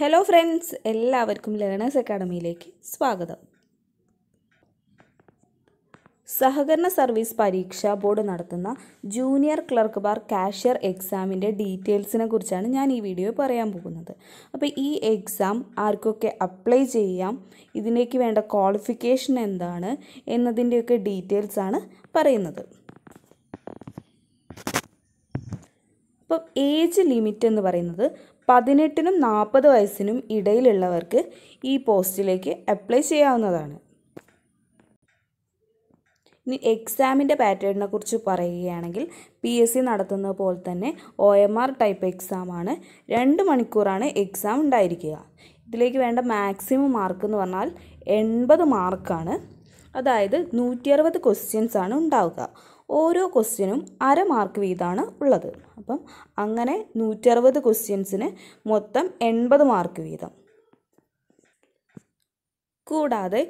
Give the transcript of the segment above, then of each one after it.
hello friends എല്ലാവർക്കും ലേണേഴ്സ് അക്കാഡമിയിലേക്ക് സ്വാഗതം സഹകരണ സർവീസ് പരീക്ഷാ ബോർഡ് നടത്തുന്ന ജൂനിയർ ക്ലർക്ക് ബാർ കാഷ്യർ എക്സാമിൻ്റെ ഡീറ്റെയിൽസിനെ കുറിച്ചാണ് ഞാൻ ഈ വീഡിയോ പറയാൻ പോകുന്നത് അപ്പോൾ ഈ എക്സാം ആർക്കൊക്കെ അപ്ലൈ ചെയ്യാം ഇതിലേക്ക് വേണ്ട ക്വാളിഫിക്കേഷൻ എന്താണ് എന്നതിൻ്റെയൊക്കെ ഡീറ്റെയിൽസ് ആണ് പറയുന്നത് അപ്പം ഏജ് ലിമിറ്റ് എന്ന് പറയുന്നത് പതിനെട്ടിനും നാൽപ്പത് വയസ്സിനും ഇടയിലുള്ളവർക്ക് ഈ പോസ്റ്റിലേക്ക് അപ്ലൈ ചെയ്യാവുന്നതാണ് ഇനി എക്സാമിൻ്റെ പാറ്റേണിനെ കുറിച്ച് പറയുകയാണെങ്കിൽ പി എസ് സി നടത്തുന്നത് പോലെ തന്നെ ഒ എം ആർ ടൈപ്പ് എക്സാമാണ് രണ്ട് മണിക്കൂറാണ് എക്സാം ഉണ്ടായിരിക്കുക ഇതിലേക്ക് വേണ്ട മാക്സിമം മാർക്ക് എന്ന് പറഞ്ഞാൽ എൺപത് മാർക്കാണ് അതായത് നൂറ്റി അറുപത് ക്വസ്റ്റ്യൻസ് ആണ് ഉണ്ടാവുക ഓരോ ക്വസ്റ്റ്യനും അര മാർക്ക് വീതമാണ് ഉള്ളത് അപ്പം അങ്ങനെ നൂറ്ററുപത് ക്വസ്റ്റ്യൻസിന് മൊത്തം എൺപത് മാർക്ക് വീതം കൂടാതെ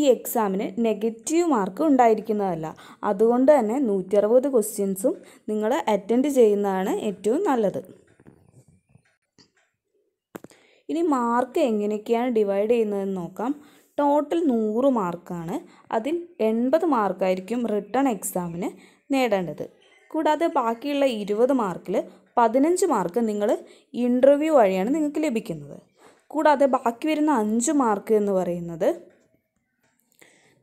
ഈ എക്സാമിന് നെഗറ്റീവ് മാർക്ക് ഉണ്ടായിരിക്കുന്നതല്ല അതുകൊണ്ട് തന്നെ നൂറ്ററുപത് ക്വസ്റ്റ്യൻസും നിങ്ങൾ അറ്റൻഡ് ചെയ്യുന്നതാണ് ഏറ്റവും നല്ലത് ഇനി മാർക്ക് എങ്ങനെയൊക്കെയാണ് ഡിവൈഡ് ചെയ്യുന്നതെന്ന് നോക്കാം ടോട്ടൽ നൂറ് മാർക്കാണ് അതിൽ എൺപത് മാർക്കായിരിക്കും റിട്ടേൺ എക്സാമിന് നേടേണ്ടത് കൂടാതെ ബാക്കിയുള്ള ഇരുപത് മാർക്കിൽ പതിനഞ്ച് മാർക്ക് നിങ്ങൾ ഇൻ്റർവ്യൂ വഴിയാണ് നിങ്ങൾക്ക് ലഭിക്കുന്നത് കൂടാതെ ബാക്കി വരുന്ന അഞ്ച് മാർക്ക് എന്ന് പറയുന്നത്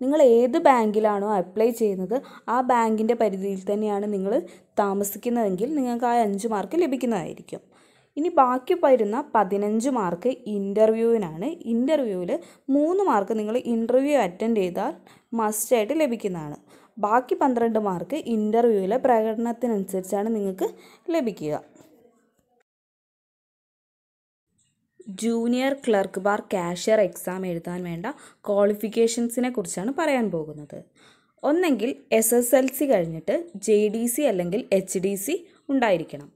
നിങ്ങൾ ഏത് ബാങ്കിലാണോ അപ്ലൈ ചെയ്യുന്നത് ആ ബാങ്കിൻ്റെ പരിധിയിൽ തന്നെയാണ് നിങ്ങൾ താമസിക്കുന്നതെങ്കിൽ നിങ്ങൾക്ക് ആ അഞ്ച് മാർക്ക് ലഭിക്കുന്നതായിരിക്കും ഇനി ബാക്കി വരുന്ന പതിനഞ്ച് മാർക്ക് ഇൻ്റർവ്യൂവിനാണ് ഇൻ്റർവ്യൂവിൽ മൂന്ന് മാർക്ക് നിങ്ങൾ ഇൻ്റർവ്യൂ അറ്റൻഡ് ചെയ്താൽ മസ്റ്റായിട്ട് ലഭിക്കുന്നതാണ് ബാക്കി പന്ത്രണ്ട് മാർക്ക് ഇൻ്റർവ്യൂവിലെ പ്രകടനത്തിനനുസരിച്ചാണ് നിങ്ങൾക്ക് ലഭിക്കുക ജൂനിയർ ക്ലർക്ക് ബാർ കാഷ്യർ എക്സാം എഴുതാൻ വേണ്ട ക്വാളിഫിക്കേഷൻസിനെ കുറിച്ചാണ് പറയാൻ പോകുന്നത് ഒന്നെങ്കിൽ എസ് എസ് എൽ സി കഴിഞ്ഞിട്ട് ജെ ഡി സി അല്ലെങ്കിൽ എച്ച് ഡി സി ഉണ്ടായിരിക്കണം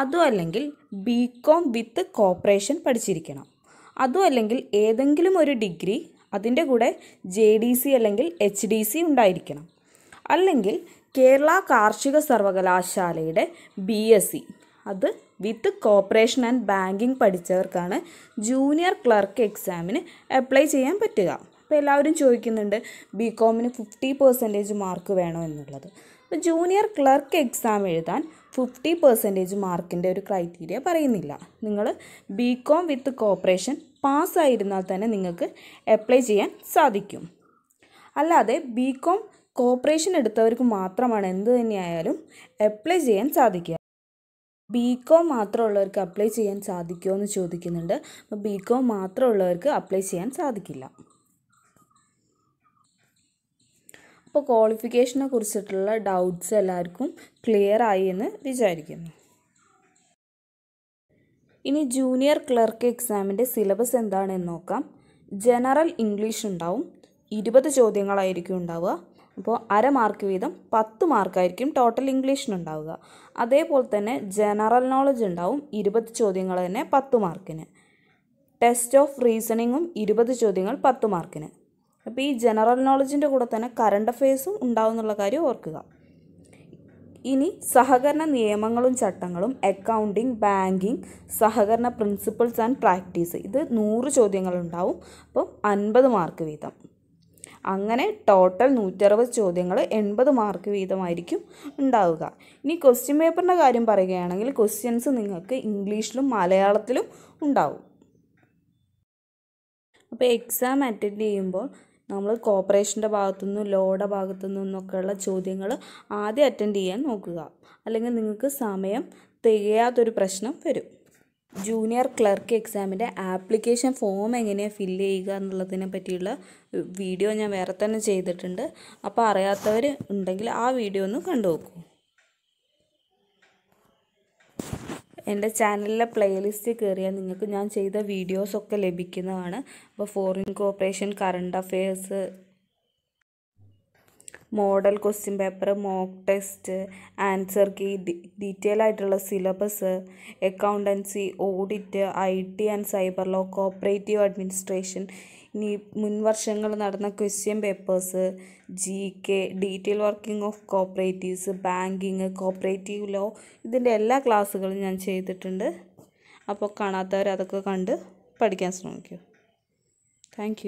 അതും അല്ലെങ്കിൽ ബി കോം വിത്ത് കോപ്പറേഷൻ പഠിച്ചിരിക്കണം അതും അല്ലെങ്കിൽ ഏതെങ്കിലും ഒരു ഡിഗ്രി അതിൻ്റെ കൂടെ ജെ ഡി സി അല്ലെങ്കിൽ എച്ച് ഡി സി ഉണ്ടായിരിക്കണം അല്ലെങ്കിൽ കേരള കാർഷിക സർവകലാശാലയുടെ ബി എസ് സി അത് വിത്ത് കോപ്പറേഷൻ ആൻഡ് ബാങ്കിങ് പഠിച്ചവർക്കാണ് ജൂനിയർ ക്ലർക്ക് എക്സാമിന് അപ്ലൈ ചെയ്യാൻ പറ്റുക അപ്പോൾ എല്ലാവരും ചോദിക്കുന്നുണ്ട് ബി കോമിന് ഫിഫ്റ്റി പെർസെൻറ്റേജ് മാർക്ക് വേണോ എന്നുള്ളത് അപ്പോൾ ജൂനിയർ ക്ലർക്ക് എക്സാം എഴുതാൻ ഫിഫ്റ്റി പെർസെൻറ്റേജ് മാർക്കിൻ്റെ ഒരു ക്രൈറ്റീരിയ പറയുന്നില്ല നിങ്ങൾ ബി കോം വിത്ത് കോപ്പറേഷൻ പാസ്സായിരുന്നാൽ തന്നെ നിങ്ങൾക്ക് അപ്ലൈ ചെയ്യാൻ സാധിക്കും അല്ലാതെ ബി കോം കോപ്പറേഷൻ എടുത്തവർക്ക് മാത്രമാണ് എന്ത് തന്നെയായാലും അപ്ലൈ ചെയ്യാൻ സാധിക്കുക ബി കോം മാത്രമുള്ളവർക്ക് അപ്ലൈ ചെയ്യാൻ സാധിക്കുമോ എന്ന് ചോദിക്കുന്നുണ്ട് ബി കോം മാത്രമുള്ളവർക്ക് അപ്ലൈ ചെയ്യാൻ സാധിക്കില്ല അപ്പോൾ ക്വാളിഫിക്കേഷനെ കുറിച്ചിട്ടുള്ള ഡൗട്ട്സ് എല്ലാവർക്കും ക്ലിയർ ആയി എന്ന് വിചാരിക്കുന്നു ഇനി ജൂനിയർ ക്ലർക്ക് എക്സാമിൻ്റെ സിലബസ് എന്താണെന്ന് നോക്കാം ജനറൽ ഇംഗ്ലീഷ് ഉണ്ടാവും ഇരുപത് ചോദ്യങ്ങളായിരിക്കും ഉണ്ടാവുക അപ്പോൾ അര മാർക്ക് വീതം പത്ത് മാർക്കായിരിക്കും ടോട്ടൽ ഇംഗ്ലീഷിനുണ്ടാവുക അതേപോലെ തന്നെ ജനറൽ നോളജ് ഉണ്ടാവും ഇരുപത് ചോദ്യങ്ങൾ തന്നെ പത്ത് മാർക്കിന് ടെസ്റ്റ് ഓഫ് റീസണിങ്ങും ഇരുപത് ചോദ്യങ്ങൾ പത്ത് മാർക്കിന് അപ്പോൾ ഈ ജനറൽ നോളജിൻ്റെ കൂടെ തന്നെ കറണ്ട് അഫയേഴ്സും ഉണ്ടാവും എന്നുള്ള കാര്യം ഓർക്കുക ഇനി സഹകരണ നിയമങ്ങളും ചട്ടങ്ങളും അക്കൗണ്ടിങ് ബാങ്കിങ് സഹകരണ പ്രിൻസിപ്പിൾസ് ആൻഡ് പ്രാക്ടീസ് ഇത് നൂറ് ചോദ്യങ്ങളുണ്ടാവും അപ്പം അൻപത് മാർക്ക് വീതം അങ്ങനെ ടോട്ടൽ നൂറ്ററുപത് ചോദ്യങ്ങൾ എൺപത് മാർക്ക് വീതമായിരിക്കും ഉണ്ടാവുക ഇനി ക്വസ്റ്റ്യൻ പേപ്പറിൻ്റെ കാര്യം പറയുകയാണെങ്കിൽ ക്വസ്റ്റ്യൻസ് നിങ്ങൾക്ക് ഇംഗ്ലീഷിലും മലയാളത്തിലും ഉണ്ടാവും അപ്പോൾ എക്സാം അറ്റൻഡ് ചെയ്യുമ്പോൾ നമ്മൾ കോർപ്പറേഷൻ്റെ ഭാഗത്തുനിന്നും ലോയുടെ ഭാഗത്തുനിന്നും നിന്നൊക്കെയുള്ള ചോദ്യങ്ങൾ ആദ്യം അറ്റൻഡ് ചെയ്യാൻ നോക്കുക അല്ലെങ്കിൽ നിങ്ങൾക്ക് സമയം തികയാത്തൊരു പ്രശ്നം വരും ജൂനിയർ ക്ലർക്ക് എക്സാമിൻ്റെ ആപ്ലിക്കേഷൻ ഫോം എങ്ങനെയാണ് ഫില്ല് ചെയ്യുക എന്നുള്ളതിനെ പറ്റിയുള്ള വീഡിയോ ഞാൻ വേറെ തന്നെ ചെയ്തിട്ടുണ്ട് അപ്പോൾ അറിയാത്തവർ ഉണ്ടെങ്കിൽ ആ വീഡിയോ ഒന്ന് കണ്ടു നോക്കൂ എൻ്റെ ചാനലിലെ പ്ലേലിസ്റ്റ് കയറിയാൽ നിങ്ങൾക്ക് ഞാൻ ചെയ്ത വീഡിയോസൊക്കെ ലഭിക്കുന്നതാണ് അപ്പോൾ foreign cooperation current affairs model question paper mock test answer key detail ആയിട്ടുള്ള syllabus accountancy audit I T and cyber law cooperative administration ഇനി മുൻ വർഷങ്ങൾ നടന്ന question papers G K detail working of cooperatives banking cooperative law ഇതിൻ്റെ എല്ലാ ക്ലാസ്സുകളും ഞാൻ ചെയ്തിട്ടുണ്ട് അപ്പോൾ കാണാത്തവർ അതൊക്കെ കണ്ട് പഠിക്കാൻ ശ്രമിക്കൂ താങ്ക്